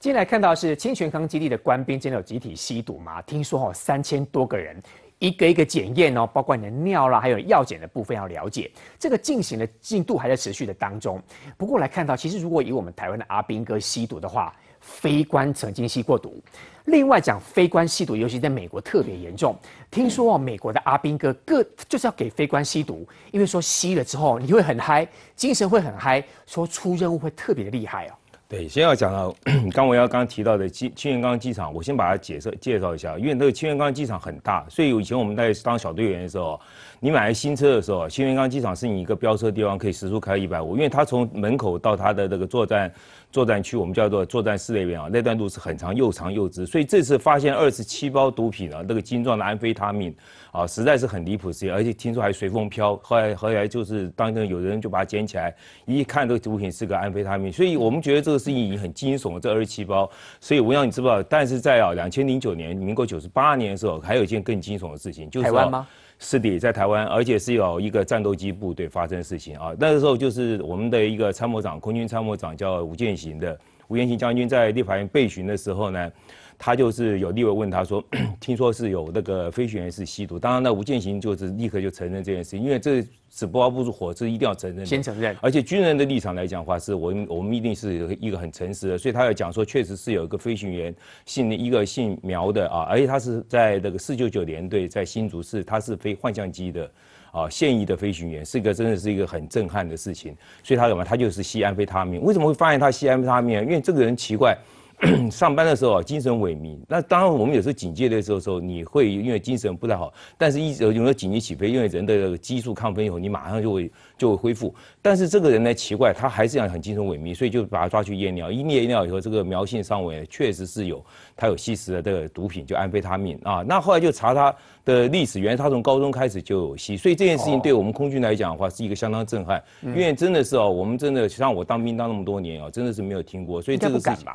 进来看到是清泉岗基地的官兵，真的有集体吸毒吗？听说哦，三千多个人，一个一个检验哦，包括你的尿啦，还有药检的部分要了解。这个进行的进度还在持续的当中。不过来看到，其实如果以我们台湾的阿兵哥吸毒的话，非官曾经吸过毒。另外讲非官吸毒，尤其在美国特别严重。听说哦，美国的阿兵哥各就是要给非官吸毒，因为说吸了之后你会很嗨，精神会很嗨，说出任务会特别的厉害哦。对，先要讲到刚我要刚提到的青青云冈机场，我先把它解释介绍一下，因为那个青云冈机场很大，所以以前我们在当小队员的时候，你买新车的时候，青云冈机场是你一个飙车地方，可以时速开到一百五，因为它从门口到它的那个作战作战区，我们叫做作战室那边啊，那段路是很长又长又直，所以这次发现二十七包毒品啊，那个精壮的安非他命啊，实在是很离谱事情，而且听说还随风飘，后来后来就是当天有人就把它捡起来，一看这个毒品是个安非他命，所以我们觉得这个。事情已经很惊悚了，这二十七包。所以吴耀，你知不知道？但是在啊，两千零九年，民国九十八年的时候，还有一件更惊悚的事情，就是台湾吗？是的，在台湾，而且是有一个战斗机部队发生事情啊。那个时候就是我们的一个参谋长，空军参谋长叫吴建行的，吴建行将军在立法院被询的时候呢。他就是有例会问他说，听说是有那个飞行员是吸毒，当然呢吴建行就是立刻就承认这件事，因为这纸包不住火，是一定要承认。先承认，而且军人的立场来讲的话，是我我们一定是一个很诚实的，所以他要讲说确实是有一个飞行员姓一个姓苗的啊，而且他是在那个四九九连队，在新竹市，他是飞幻象机的啊，现役的飞行员，是一个真的是一个很震撼的事情，所以他什么他就是吸安非他命，为什么会发现他吸安非他命啊？因为这个人奇怪。上班的时候啊，精神萎靡。那当然，我们有时候警戒的时候，时候你会因为精神不太好，但是一直有候紧急起飞，因为人的激素亢奋以后，你马上就会就会恢复。但是这个人呢奇怪，他还是想很精神萎靡，所以就把他抓去验尿。一验尿以后，这个苗性上尾确实是有他有吸食的这个毒品，就安非他命啊。那后来就查他的历史，原来他从高中开始就有吸，所以这件事情对我们空军来讲的话是一个相当震撼，因为真的是哦，我们真的像我当兵当那么多年啊，真的是没有听过，所以这个干嘛？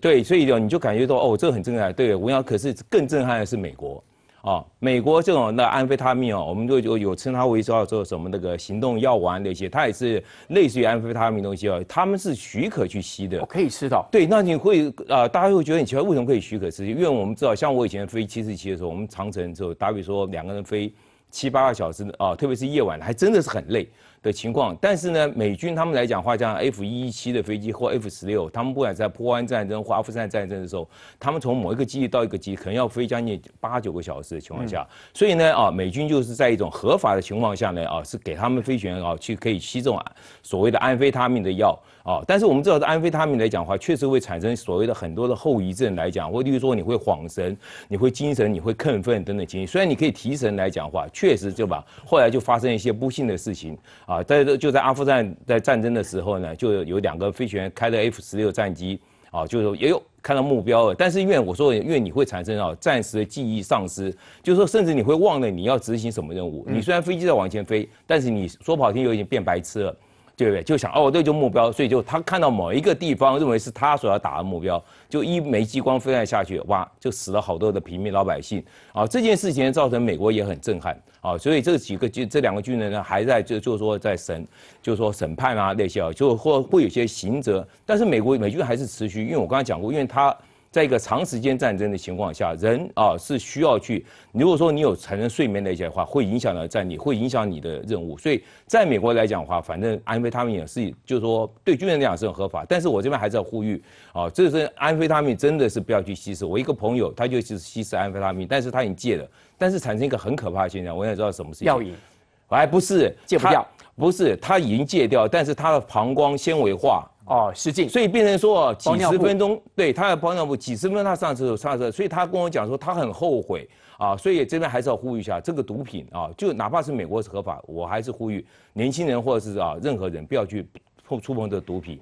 对，所以就你就感觉到哦，这很震撼。对，我扬，可是更震撼的是美国，啊，美国这种的安非他命哦，我们就有有称它为叫做什么那个行动药丸那些，它也是类似于安非他命东西哦，他们是许可去吸的。我可以吃到。对，那你会啊，大家会觉得你奇怪，为什么可以许可吃？因为我们知道，像我以前飞747的时候，我们长城之后，打比说两个人飞七八个小时啊，特别是夜晚，还真的是很累。的情况，但是呢，美军他们来讲话，像 F 一一七的飞机或 F 十六，他们不管在波湾战争或阿富汗战争的时候，他们从某一个基地到一个基，地，可能要飞将近八九个小时的情况下，所以呢，啊，美军就是在一种合法的情况下呢，啊，是给他们飞行员啊去可以吸这种所谓的安非他命的药啊。但是我们知道，安非他命来讲的话，确实会产生所谓的很多的后遗症来讲，或例如说你会恍神，你会精神，你会亢奋等等情形。虽然你可以提神来讲话，确实就把后来就发生一些不幸的事情。啊，但是就在阿富汗在战争的时候呢，就有两个飞行员开了 F 十六战机，啊，就是也有看到目标了，但是因为我说，因为你会产生啊暂时的记忆丧失，就是说甚至你会忘了你要执行什么任务，你虽然飞机在往前飞，但是你说不好听，有点变白痴了。对不对？就想哦，对，就目标，所以就他看到某一个地方，认为是他所要打的目标，就一枚激光飞下去，哇，就死了好多的平民老百姓啊！这件事情造成美国也很震撼啊，所以这几个军，这两个军人呢，还在就就说在审，就说审判啊那些啊，就或会有些刑责，但是美国美军还是持续，因为我刚才讲过，因为他。在一个长时间战争的情况下，人啊是需要去。如果说你有产生睡眠那些话，会影响到战力，会影响你的任务。所以在美国来讲的话，反正安非他命也是，就是说对军人来讲是很合法。但是我这边还是要呼吁，啊，这是安非他命，真的是不要去吸食。我一个朋友，他就是吸食安非他命，但是他已经戒了。但是产生一个很可怕的现象，我想知道什么是？药物？哎，不是戒不掉，不是他已经戒掉，但是他的膀胱纤维化。哦，失禁，所以变成说几十分钟，对他要包尿布，几十分钟他上厕所上厕所，所以他跟我讲说他很后悔啊，所以这边还是要呼吁一下，这个毒品啊，就哪怕是美国是合法，我还是呼吁年轻人或者是啊任何人不要去碰触碰这个毒品。